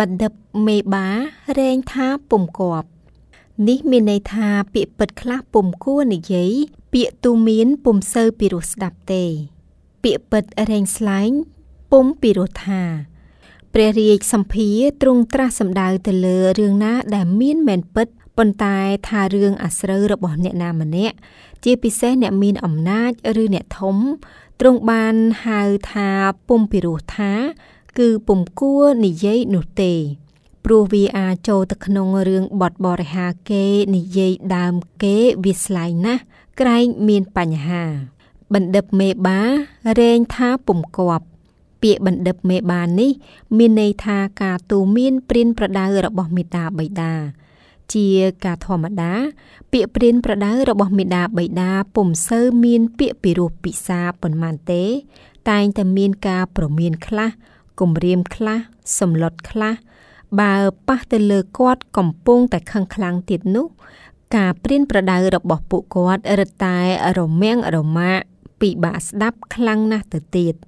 បណ្ឌិតមេបារែងថាពុំគប់នេះមានន័យថាពាក្យពិតខ្លះពុំគួរនិយាយពាក្យទូមានពុំសូវពិរោះស្ដាប់ទេ ពាក្យពិតរែងស្លែងពុំពិរោះថា ព្រះរាជសម្ភារទ្រង់ត្រាស់សម្ដៅទៅលើរឿងណា ដែលមានមែនពិតប៉ុន្តែថារឿងអាស្រូវរបស់អ្នកណាម្នាក់ជាពិសេសអ្នកមានអំណាចឬអ្នកធំទ្រង់បានហៅថាពុំពិរោះថាគឺពុំគួរនិយាយនោះទេ ព្រោះវាអាចចូលទៅក្នុងរឿងបត់បរិហាគេនិយាយដើមគេវាស្លាយណាស់ក្រែងមានបញ្ហាបណ្ឌិតមេបារែងថាពុំគប់ពាក្យបណ្ឌិតមេបានេះ មានន័យថាការទូមានព្រានប្រដៅរបស់មេតាបៃតាជាការធម្មតា ពាក្យព្រានប្រដៅរបស់មេដាបៃតាពុំសូវមាន ពាក្យពិរោះពិសាប៉ុន្មានទេ តែងតែមានការប្រមានខ្លះគំរាមខ្លះសម្លុតខ្លះបើប៉ះទៅលើគាត់កំពុងតែខឹងខ្លាំងទៀតនោះ ការព្រៀនប្រដៅរបស់ពួកគាត់រឹតតែរមាំងរមាក់ពិបាកស្ដាប់ខ្លាំងណាស់ទៅទៀត។